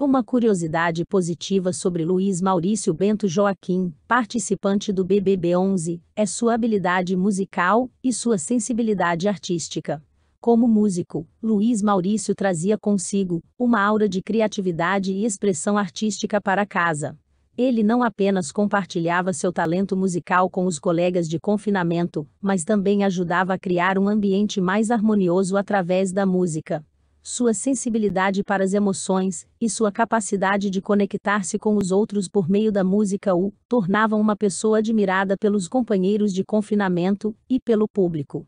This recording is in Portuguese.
Uma curiosidade positiva sobre Luiz Maurício Bento Joaquim, participante do BBB 11, é sua habilidade musical e sua sensibilidade artística. Como músico, Luiz Maurício trazia consigo uma aura de criatividade e expressão artística para casa ele não apenas compartilhava seu talento musical com os colegas de confinamento, mas também ajudava a criar um ambiente mais harmonioso através da música sua sensibilidade para as emoções e sua capacidade de conectar-se com os outros por meio da música o tornavam uma pessoa admirada pelos companheiros de confinamento e pelo público.